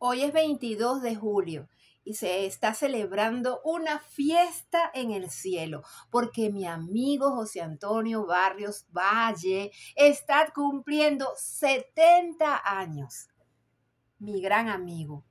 Hoy es 22 de julio y se está celebrando una fiesta en el cielo, porque mi amigo José Antonio Barrios Valle está cumpliendo 70 años. Mi gran amigo.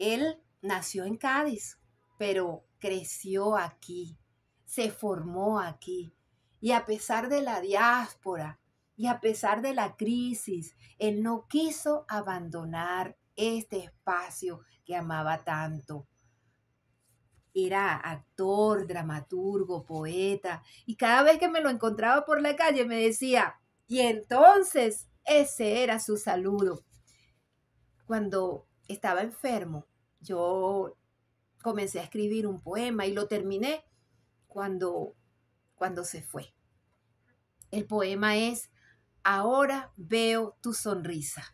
Él nació en Cádiz, pero creció aquí, se formó aquí. Y a pesar de la diáspora y a pesar de la crisis, él no quiso abandonar este espacio que amaba tanto. Era actor, dramaturgo, poeta, y cada vez que me lo encontraba por la calle me decía, y entonces ese era su saludo. Cuando estaba enfermo, yo comencé a escribir un poema y lo terminé cuando, cuando se fue. El poema es, ahora veo tu sonrisa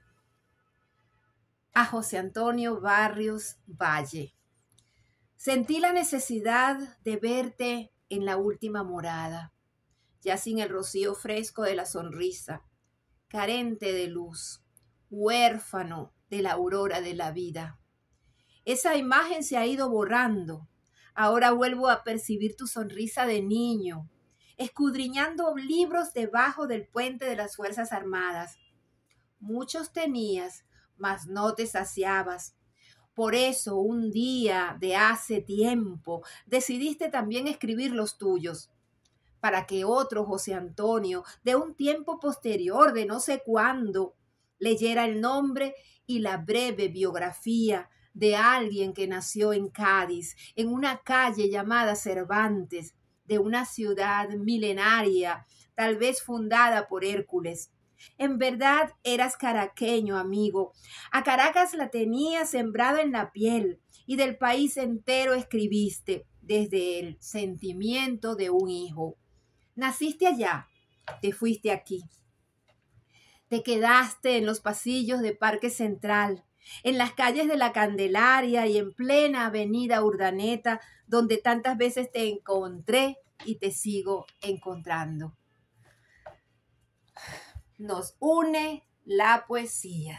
a José Antonio Barrios Valle. Sentí la necesidad de verte en la última morada, ya sin el rocío fresco de la sonrisa, carente de luz, huérfano de la aurora de la vida. Esa imagen se ha ido borrando. Ahora vuelvo a percibir tu sonrisa de niño, escudriñando libros debajo del puente de las Fuerzas Armadas. Muchos tenías, mas no te saciabas. Por eso un día de hace tiempo decidiste también escribir los tuyos, para que otro José Antonio, de un tiempo posterior, de no sé cuándo, leyera el nombre y la breve biografía de alguien que nació en Cádiz, en una calle llamada Cervantes, de una ciudad milenaria, tal vez fundada por Hércules. En verdad eras caraqueño, amigo. A Caracas la tenía sembrado en la piel y del país entero escribiste desde el sentimiento de un hijo. Naciste allá, te fuiste aquí. Te quedaste en los pasillos de Parque Central, en las calles de la Candelaria y en plena avenida Urdaneta, donde tantas veces te encontré y te sigo encontrando nos une la poesía.